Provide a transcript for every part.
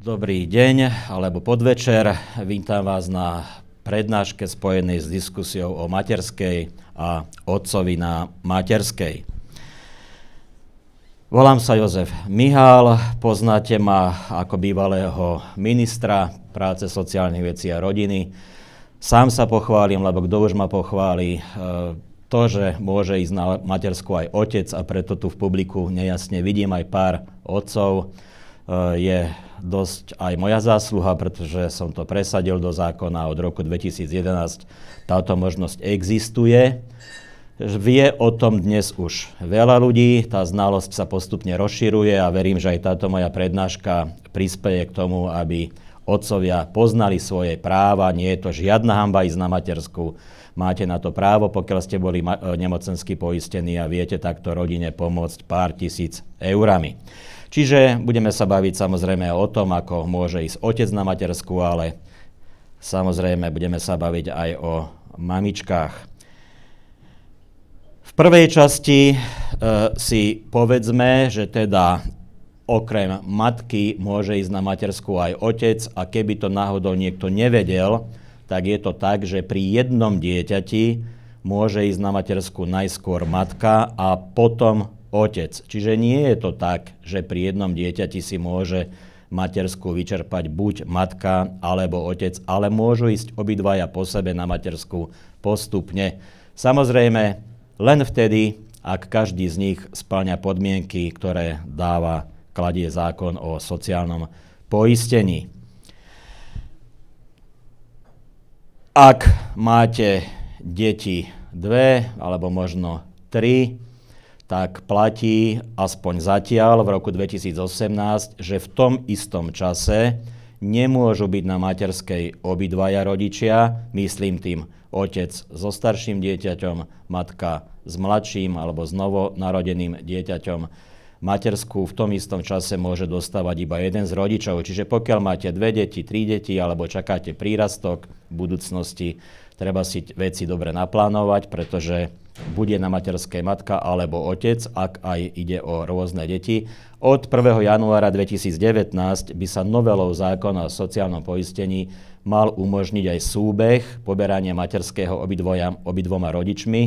Dobrý deň alebo podvečer. Vítam vás na prednáške spojenej s diskusiou o materskej a otcovi na materskej. Volám sa Jozef Mihál, poznáte ma ako bývalého ministra práce sociálnych vecí a rodiny. Sám sa pochválim, lebo kto už ma pochváli, e, to, že môže ísť na matersku aj otec a preto tu v publiku nejasne vidím aj pár otcov, Eh, je dosť aj moja zásluha, pretože som to presadil do zákona od roku 2011. Táto možnosť existuje. Vie o tom dnes už veľa ľudí, tá znalosť sa postupne rozširuje a verím, že aj táto moja prednáška prispieje k tomu, aby otcovia poznali svoje práva. Nie je to žiadna hamba ísť na matersku. Máte na to právo, pokiaľ ste boli eh, nemocensky poistení a viete takto rodine pomôcť pár tisíc eurami. Čiže budeme sa baviť samozrejme o tom, ako môže ísť otec na matersku, ale samozrejme budeme sa baviť aj o mamičkách. V prvej časti e, si povedzme, že teda okrem matky môže ísť na matersku aj otec a keby to náhodou niekto nevedel, tak je to tak, že pri jednom dieťati môže ísť na matersku najskôr matka a potom otec. Čiže nie je to tak, že pri jednom dieťati si môže materskú vyčerpať buď matka alebo otec, ale môžu ísť obidvaja po sebe na materskú postupne. Samozrejme, len vtedy, ak každý z nich splňa podmienky, ktoré dáva, kladie zákon o sociálnom poistení. Ak máte deti dve alebo možno tri, tak platí aspoň zatiaľ v roku 2018, že v tom istom čase nemôžu byť na materskej obidvaja rodičia, myslím tým otec so starším dieťaťom, matka s mladším alebo s novonarodeným dieťaťom. Materskú v tom istom čase môže dostávať iba jeden z rodičov. Čiže pokiaľ máte dve deti, tri deti alebo čakáte prírastok v budúcnosti, treba si veci dobre naplánovať, pretože bude na materskej matka alebo otec, ak aj ide o rôzne deti. Od 1. januára 2019 by sa novelou zákona o sociálnom poistení mal umožniť aj súbeh poberania materského obidvoja, obidvoma rodičmi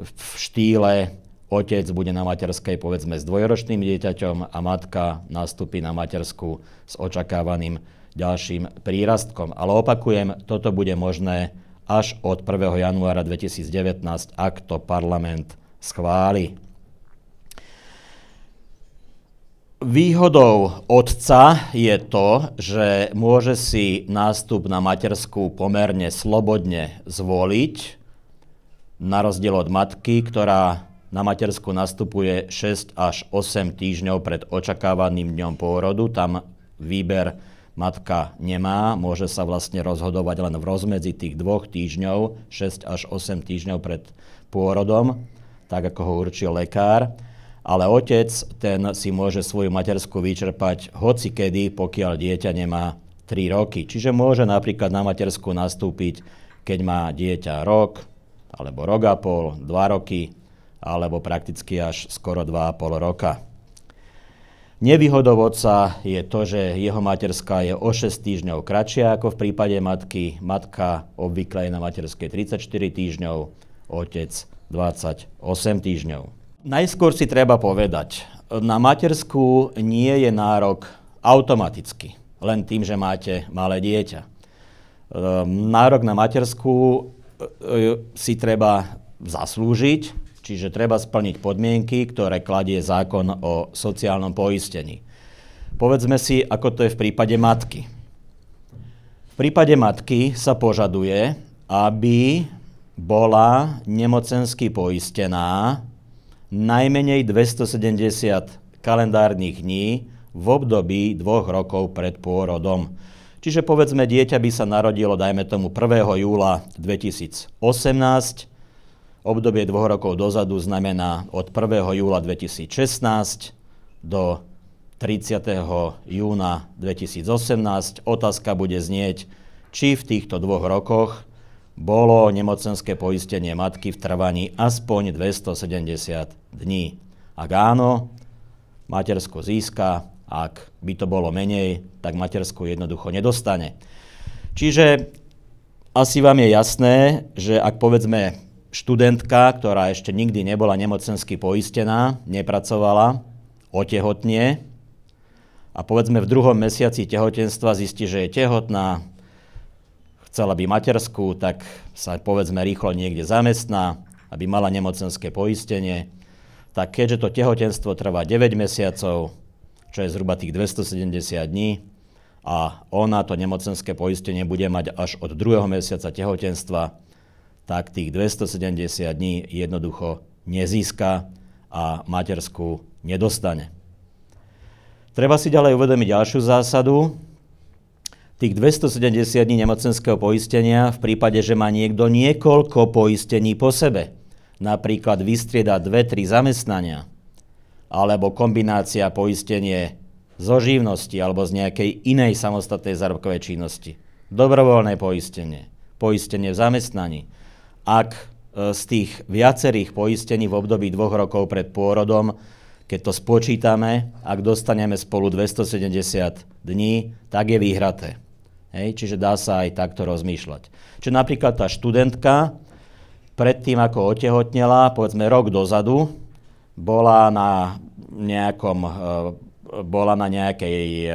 v štýle otec bude na materskej povedzme s dvojročným dieťaťom a matka nastúpi na matersku s očakávaným ďalším prírastkom. Ale opakujem, toto bude možné až od 1. januára 2019, ak to parlament schváli. Výhodou otca je to, že môže si nástup na materskú pomerne slobodne zvoliť, na rozdiel od matky, ktorá na matersku nastupuje 6 až 8 týždňov pred očakávaným dňom pôrodu. Tam výber matka nemá, môže sa vlastne rozhodovať len v rozmedzi tých dvoch týždňov, 6 až 8 týždňov pred pôrodom, tak ako ho určil lekár. Ale otec, ten si môže svoju matersku vyčerpať hoci kedy, pokiaľ dieťa nemá 3 roky. Čiže môže napríklad na matersku nastúpiť, keď má dieťa rok, alebo rok a pol, 2 roky, alebo prakticky až skoro 2,5 roka. Nevýhodou otca je to, že jeho materská je o 6 týždňov kratšia ako v prípade matky. Matka obvykle je na materskej 34 týždňov, otec 28 týždňov. Najskôr si treba povedať, na materskú nie je nárok automaticky, len tým, že máte malé dieťa. Ehm, nárok na materskú e, e, si treba zaslúžiť, Čiže treba splniť podmienky, ktoré kladie zákon o sociálnom poistení. Povedzme si, ako to je v prípade matky. V prípade matky sa požaduje, aby bola nemocensky poistená najmenej 270 kalendárnych dní v období dvoch rokov pred pôrodom. Čiže povedzme, dieťa by sa narodilo, dajme tomu 1. júla 2018 Obdobie dvoch rokov dozadu znamená od 1. júla 2016 do 30. júna 2018. Otázka bude znieť, či v týchto dvoch rokoch bolo nemocenské poistenie matky v trvaní aspoň 270 dní. Ak áno, matersko získa, ak by to bolo menej, tak matersko jednoducho nedostane. Čiže asi vám je jasné, že ak povedzme študentka, ktorá ešte nikdy nebola nemocensky poistená, nepracovala, otehotnie a povedzme v druhom mesiaci tehotenstva zistí, že je tehotná, chcela by materskú, tak sa povedzme rýchlo niekde zamestná, aby mala nemocenské poistenie. Tak keďže to tehotenstvo trvá 9 mesiacov, čo je zhruba tých 270 dní, a ona to nemocenské poistenie bude mať až od druhého mesiaca tehotenstva, tak tých 270 dní jednoducho nezíska a materskú nedostane. Treba si ďalej uvedomiť ďalšiu zásadu. Tých 270 dní nemocenského poistenia v prípade, že má niekto niekoľko poistení po sebe, napríklad vystrieda 2-3 zamestnania, alebo kombinácia poistenie zo živnosti alebo z nejakej inej samostatnej zárobkovej činnosti, dobrovoľné poistenie, poistenie v zamestnaní, ak e, z tých viacerých poistení v období dvoch rokov pred pôrodom, keď to spočítame, ak dostaneme spolu 270 dní, tak je vyhraté. Hej? Čiže dá sa aj takto rozmýšľať. Čiže napríklad tá študentka, predtým ako otehotnela, povedzme rok dozadu, bola na nejakom e, bola na nejakej e,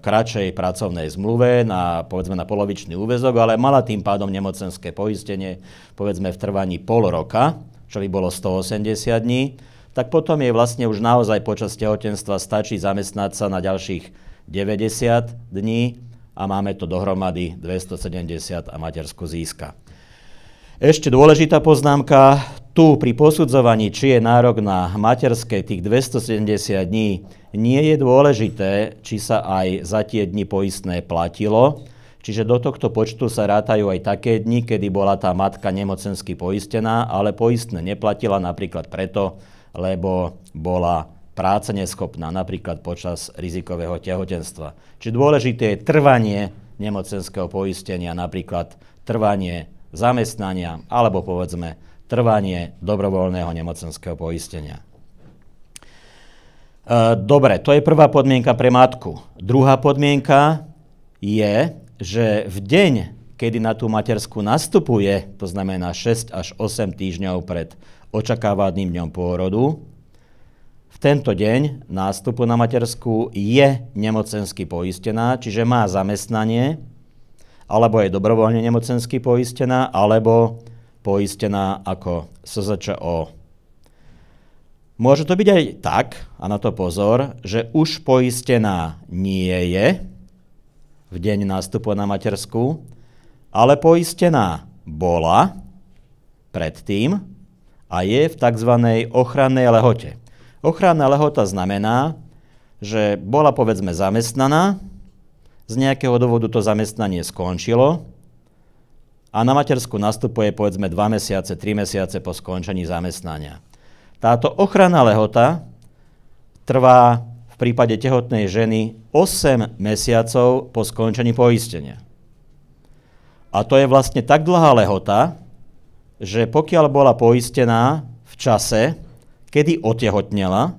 kratšej pracovnej zmluve, na, povedzme na polovičný úvezok, ale mala tým pádom nemocenské poistenie, povedzme v trvaní pol roka, čo by bolo 180 dní, tak potom je vlastne už naozaj počas tehotenstva stačí zamestnať sa na ďalších 90 dní a máme to dohromady 270 a matersku získa. Ešte dôležitá poznámka, tu pri posudzovaní, či je nárok na materskej tých 270 dní nie je dôležité, či sa aj za tie dni poistné platilo, Čiže do tohto počtu sa rátajú aj také dni, kedy bola tá matka nemocensky poistená, ale poistné neplatila napríklad preto, lebo bola práca neschopná, napríklad počas rizikového tehotenstva. Čiže dôležité je trvanie nemocenského poistenia, napríklad trvanie zamestnania alebo povedzme trvanie dobrovoľného nemocenského poistenia. Eh, dobre, to je prvá podmienka pre matku. Druhá podmienka je, že v deň, kedy na tú matersku nastupuje, to znamená 6 až 8 týždňov pred očakávaným dňom pôrodu, v tento deň nástupu na matersku je nemocensky poistená, čiže má zamestnanie, alebo je dobrovoľne nemocensky poistená, alebo poistená ako SZČO. Môže to byť aj tak, a na to pozor, že už poistená nie je v deň nástupu na materskú, ale poistená bola predtým a je v tzv. ochrannej lehote. Ochranná lehota znamená, že bola povedzme zamestnaná, z nejakého dôvodu to zamestnanie skončilo a na matersku nastupuje povedzme 2 mesiace, 3 mesiace po skončení zamestnania táto ochrana lehota trvá v prípade tehotnej ženy 8 mesiacov po skončení poistenia. A to je vlastne tak dlhá lehota, že pokiaľ bola poistená v čase, kedy otehotnela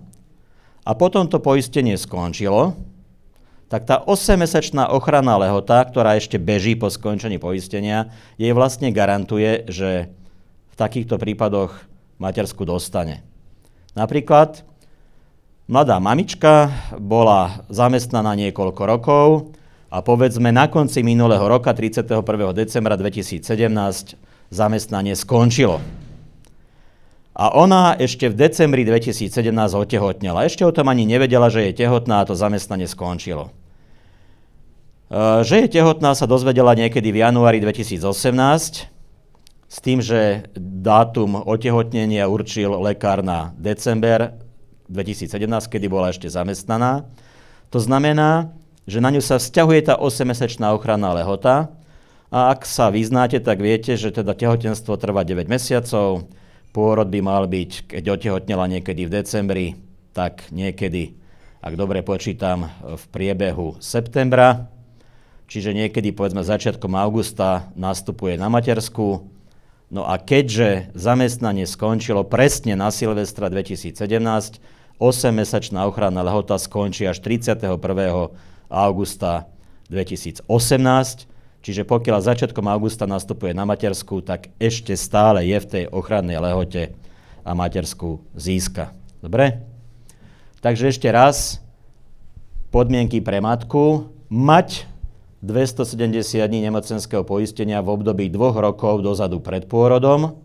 a potom to poistenie skončilo, tak tá 8-mesačná ochranná lehota, ktorá ešte beží po skončení poistenia, jej vlastne garantuje, že v takýchto prípadoch materskú dostane. Napríklad mladá mamička bola zamestnaná niekoľko rokov a povedzme na konci minulého roka, 31. decembra 2017, zamestnanie skončilo. A ona ešte v decembri 2017 otehotnela. Ešte o tom ani nevedela, že je tehotná a to zamestnanie skončilo. E, že je tehotná sa dozvedela niekedy v januári 2018 s tým, že dátum otehotnenia určil lekár na december 2017, kedy bola ešte zamestnaná. To znamená, že na ňu sa vzťahuje tá 8-mesačná ochranná lehota a ak sa vyznáte, tak viete, že teda tehotenstvo trvá 9 mesiacov, pôrod by mal byť, keď otehotnela niekedy v decembri, tak niekedy, ak dobre počítam, v priebehu septembra, čiže niekedy povedzme začiatkom augusta nastupuje na matersku, No a keďže zamestnanie skončilo presne na Silvestra 2017, 8-mesačná ochranná lehota skončí až 31. augusta 2018, čiže pokiaľ začiatkom augusta nastupuje na matersku, tak ešte stále je v tej ochrannej lehote a matersku získa. Dobre? Takže ešte raz, podmienky pre matku, mať 270 dní nemocenského poistenia v období dvoch rokov dozadu pred pôrodom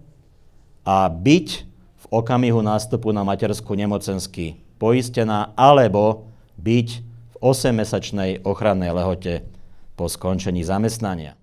a byť v okamihu nástupu na materskú nemocenský poistená alebo byť v 8-mesačnej ochrannej lehote po skončení zamestnania.